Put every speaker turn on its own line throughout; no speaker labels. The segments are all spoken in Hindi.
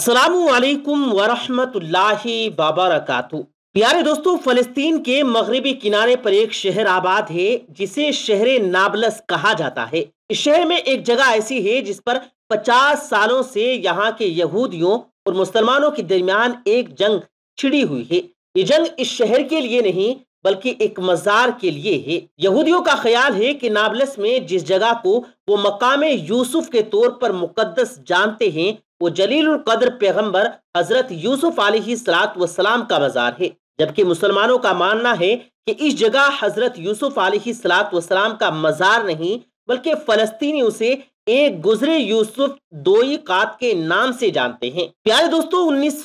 असलकम वरहमतुल्लाह वबरकू प्यारे दोस्तों फ़लस्तीन के मगरबी किनारे पर एक शहर आबाद है जिसे शहर नाबलस कहा जाता है इस शहर में एक जगह ऐसी है जिस पर 50 सालों से यहाँ के यहूदियों और मुसलमानों के दरमियान एक जंग छिड़ी हुई है ये जंग इस शहर के लिए नहीं बल्कि एक मजार के लिए है यहूदियों का ख्याल है कि नाबलस में जिस जगह को वो मकाम यूसुफ के तौर पर मुकदस जानते हैं वो जलील कदर पैगम्बर हजरत यूसुफ सलात सलाम का मज़ार है जबकि मुसलमानों का मानना है कि इस जगह हजरत यूसुफ सलात सलाम का मज़ार नहीं बल्कि फ़लस्तीनी उसे एक गुजरे यूसुफ दोई कात के नाम से जानते हैं प्यारे दोस्तों उन्नीस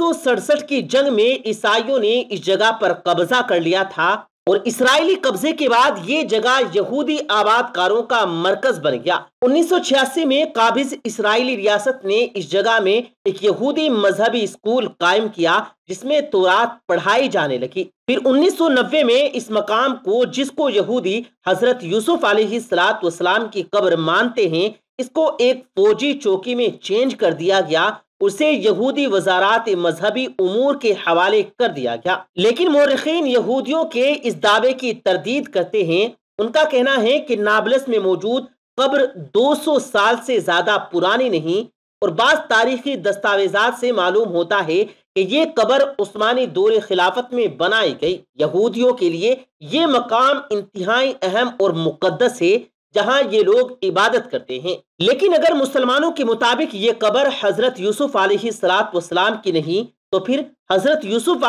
की जंग में ईसाइयों ने इस जगह पर कब्जा कर लिया था और इसराइली कब्जे के बाद ये जगह यहूदी आबादकारों का मरकज बन गया 1986 में काबिज इसराइली रियासत ने इस जगह में एक यहूदी मजहबी स्कूल कायम किया जिसमें तोरात पढ़ाई जाने लगी फिर 1990 में इस मकाम को जिसको यहूदी हजरत यूसुफ सलात की कब्र मानते हैं इसको एक फौजी चौकी में चेंज कर दिया गया उसे यहूदी वजारात मजहबी उमूर के हवाले कर दिया गया लेकिन मौरखीन यहूदियों के इस दावे की तरदीद करते हैं उनका कहना है कि नाबलस में मौजूद कब्र 200 साल से ज्यादा पुरानी नहीं और बाद तारीखी दस्तावेजा से मालूम होता है कि ये कब्र उस्मानी दौर खिलाफत में बनाई गई यहूदियों के लिए ये मकाम इंतहाई अहम और मुकदस है जहां ये लोग इबादत करते हैं लेकिन अगर मुसलमानों के मुताबिक ये कबर हजरत यूसुफ वाम की नहीं तो फिर हजरत यूसुफ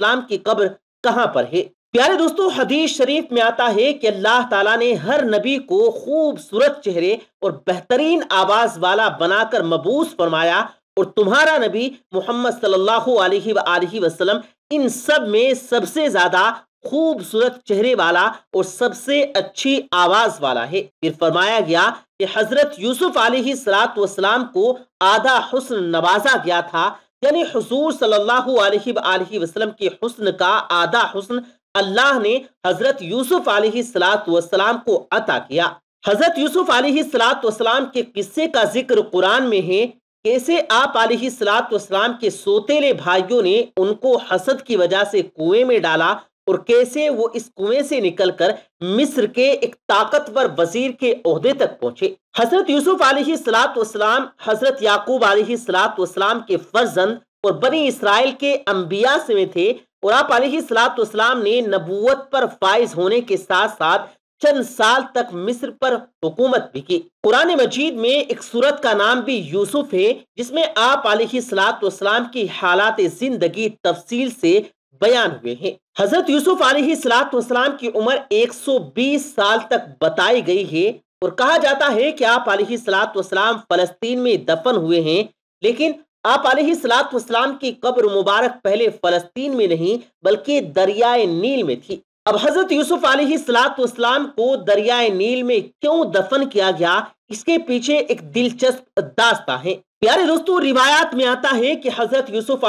वाम की कब्र कहाँ पर है प्यारे दोस्तों हदीस शरीफ में आता है कि अल्लाह ताला ने हर नबी को खूबसूरत चेहरे और बेहतरीन आवाज वाला बनाकर मबूस फरमाया और तुम्हारा नबी मोहम्मद सल्लल्लाहु अलैहि वसल्लम इन सब में सबसे ज्यादा खूबसूरत चेहरे वाला और सबसे अच्छी आवाज वाला है फिर फरमाया गया कि हजरत यूसुफ सलात वाम को आधा हुस्न नवाजा गया था यानी हजूर सल्लल्लाहु अलैहि वसल्लम के हुस्न का आधा हुस्न अल्लाह ने हजरत यूसुफ सलात वाम को अता किया हजरत यूसुफ सलात वाम के किस्से का जिक्र कुरान में है कैसे आप आलही सलात वाम के सोतेले भाइयों ने उनको हसद की वजह से कुएं में डाला और कैसे वो इस कुएं से निकलकर मिस्र के एक ताकतवर वजीर के अहदे तक पहुंचे हजरत यूसुफ सलाम हजरत याकूब सलाम के फर्जंद और बनी इसराइल के अम्बिया से थे और आप सलाम ने नबूत पर फाइज होने के साथ साथ चंद साल तक मिस्र पर हुकूमत भी की कुरान मजीद में एक सूरत का नाम भी यूसुफ है जिसमें आप सलातम की हालात जिंदगी तफसील से बयान हुए हैं हजरत यूसुफ सलाम की उम्र 120 साल तक बताई गई है और कहा जाता है कि आप सलाम फलस्तीन में दफन हुए हैं लेकिन आप सलाम की कब्र मुबारक पहले फलस्तीन में नहीं बल्कि दरियाए नील में थी अब हजरत यूसुफ सलाम को दरियाए नील में क्यों दफन किया गया इसके पीछे एक दिलचस्प दास्ता है प्यारे दोस्तों रिवायात में आता है कि हजरत यूसुफ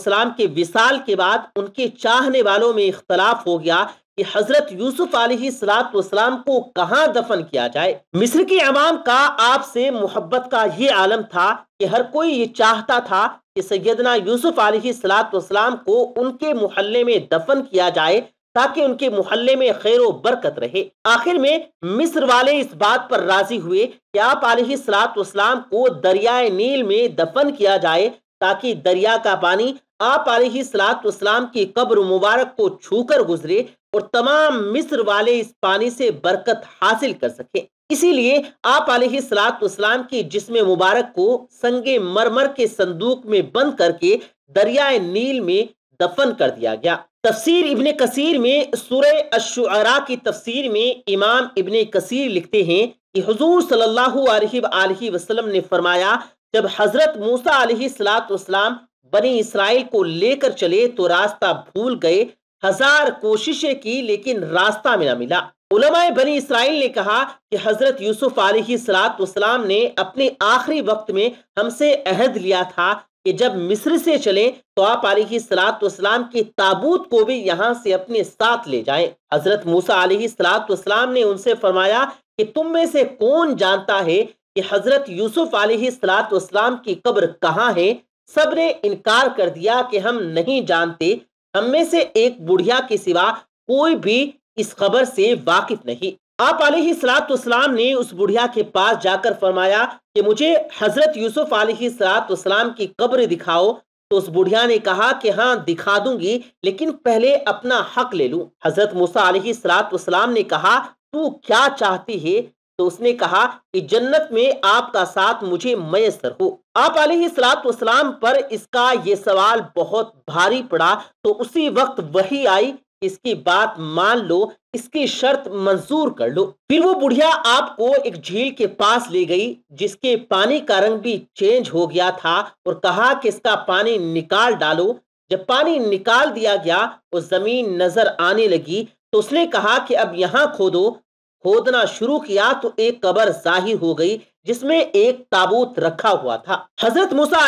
सलाम के विसाल के बाद उनके चाहने वालों में इख्तलाफ हो गया कि हजरत यूसुफ सलाम को कहाँ दफन किया जाए मिस्र के अवाम का आपसे मोहब्बत का ये आलम था कि हर कोई ये चाहता था कि सैदना यूसुफ सलाम को उनके मोहल्ले में दफन किया जाए ताकि उनके मोहल्ले में खैर बरकत रहे आखिर में मिस्र वाले इस बात पर राजी हुए कि आप सलाम को दरियाए नील में दफन किया जाए ताकि दरिया का पानी आप सलाम की कब्र मुबारक को छूकर गुजरे और तमाम मिस्र वाले इस पानी से बरकत हासिल कर सके इसीलिए आप सलाम की जिसम मुबारक को संगे मरमर के संदूक में बंद करके दरियाए नील में दफन कर दिया गया तफसीर इबन कसीर में सुरह अशरा की तफसीर में इमाम इबन कसीर लिखते हैं कि हजूर सल्लल्लाहु अलैहि वसल्लम ने फरमाया जब हज़रत मूसा सलाम बनी इसराइल को लेकर चले तो रास्ता भूल गए हजार कोशिशें की लेकिन रास्ता में ना मिला उलमाए बनी इसराइल ने कहा कि हज़रत यूसुफ सलाम ने अपने आखिरी वक्त में हमसे अहद लिया था कि जब मिस्र से चले तो आप सलाम के ताबूत को भी यहाँ से अपने साथ ले जाएं हजरत मूसा सलाम ने उनसे फरमाया कि तुम में से कौन जानता है कि हजरत यूसुफ सलाम की कब्र कहाँ है सब ने इनकार कर दिया कि हम नहीं जानते हम में से एक बुढ़िया के सिवा कोई भी इस खबर से वाकिफ नहीं आप सलाम ने उस बुढ़िया के पास जाकर फरमाया कि मुझे हजरत यूसुफ सलाम की कब्र दिखाओ तो उस बुढ़िया ने कहा कि हाँ दिखा दूंगी लेकिन पहले अपना हक ले लू हजरत मूसा सलाम ने कहा तू क्या चाहती है तो उसने कहा कि जन्नत में आपका साथ मुझे मयसर हो आप सलाम पर इसका ये सवाल बहुत भारी पड़ा तो उसी वक्त वही आई इसकी बात मान लो इसकी शर्त मंजूर कर लो फिर वो बुढ़िया आपको एक झील के पास ले गई जिसके पानी का रंग भी चेंज हो गया था और कहा कि इसका पानी निकाल डालो जब पानी निकाल दिया गया और जमीन नजर आने लगी तो उसने कहा कि अब यहाँ खोदो खोदना शुरू किया तो एक कबर जाहिर हो गई जिसमें एक ताबूत रखा हुआ था हजरत मूसा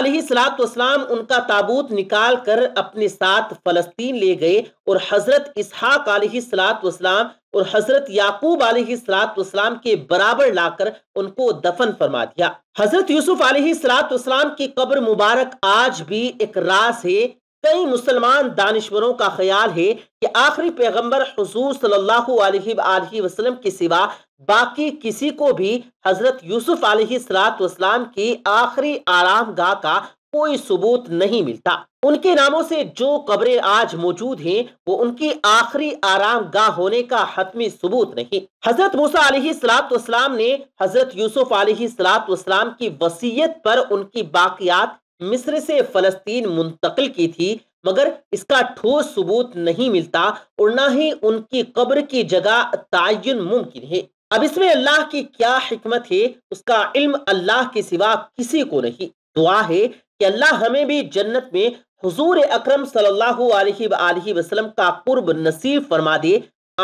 सलाम उनका ताबूत निकाल कर अपने साथ फलस्तीन ले गए और हजरत इसहाक सलाम और हजरत याकूब सलाम के बराबर लाकर उनको दफन फरमा दिया हजरत यूसुफ सलाम की कब्र मुबारक आज भी एक रास है कई मुसलमान दानश्वरों का ख्याल है कि आखिरी पैगंबर हजूर सल्लल्लाहु अलैहि वसल्लम के सिवा बाकी किसी को भी हजरत यूसुफ वसलाम की आखिरी आराम गाह का कोई सबूत नहीं मिलता उनके नामों से जो कब्रें आज मौजूद हैं वो उनकी आखिरी आराम गाह होने का हतमी सबूत नहीं हजरत मूसा अलैहिस्सलाम ने हजरत यूसुफ अलैहिस्सलाम की वसीयत पर उनकी बाकियात मिस्र से फलस्तीन मुंतकिल की थी मगर इसका ठोस सबूत नहीं मिलता और ना ही उनकी कब्र की जगह तयन मुमकिन है अब इसमें अल्लाह की क्या हिकमत है उसका इल्म अल्लाह के सिवा किसी को नहीं दुआ है कि अल्लाह हमें भी जन्नत में हजूर अक्रम सलम का कुर्ब नसीब फरमा दे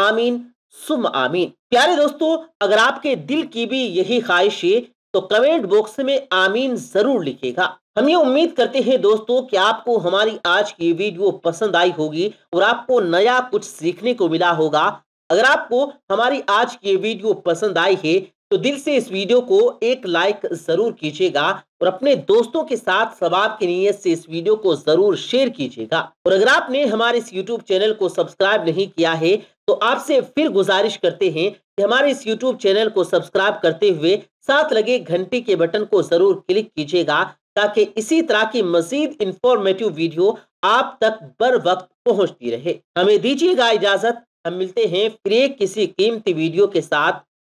आमीन सुम आमीन प्यारे दोस्तों अगर आपके दिल की भी यही ख्वाहिश है तो कमेंट बॉक्स में आमीन जरूर लिखेगा हम ये उम्मीद करते हैं दोस्तों कि आपको हमारी आज की वीडियो पसंद आई होगी और आपको नया कुछ सीखने को मिला होगा अगर आपको हमारी आज की वीडियो पसंद आई है तो दिल से इस वीडियो को एक लाइक जरूर कीजिएगा और अपने दोस्तों के साथ सवाब की नीयत से इस वीडियो को जरूर शेयर कीजिएगा और अगर आपने हमारे इस यूट्यूब चैनल को सब्सक्राइब नहीं किया है तो आपसे फिर गुजारिश करते हैं कि हमारे इस यूट्यूब चैनल को सब्सक्राइब करते हुए साथ लगे घंटी के बटन को जरूर क्लिक कीजिएगा ताकि इसी तरह की मजीद इंफॉर्मेटिव वीडियो आप तक बर वक्त पहुँचती रहे हमें दीजिएगा इजाजत हम मिलते हैं फिर किसी कीमती वीडियो के साथ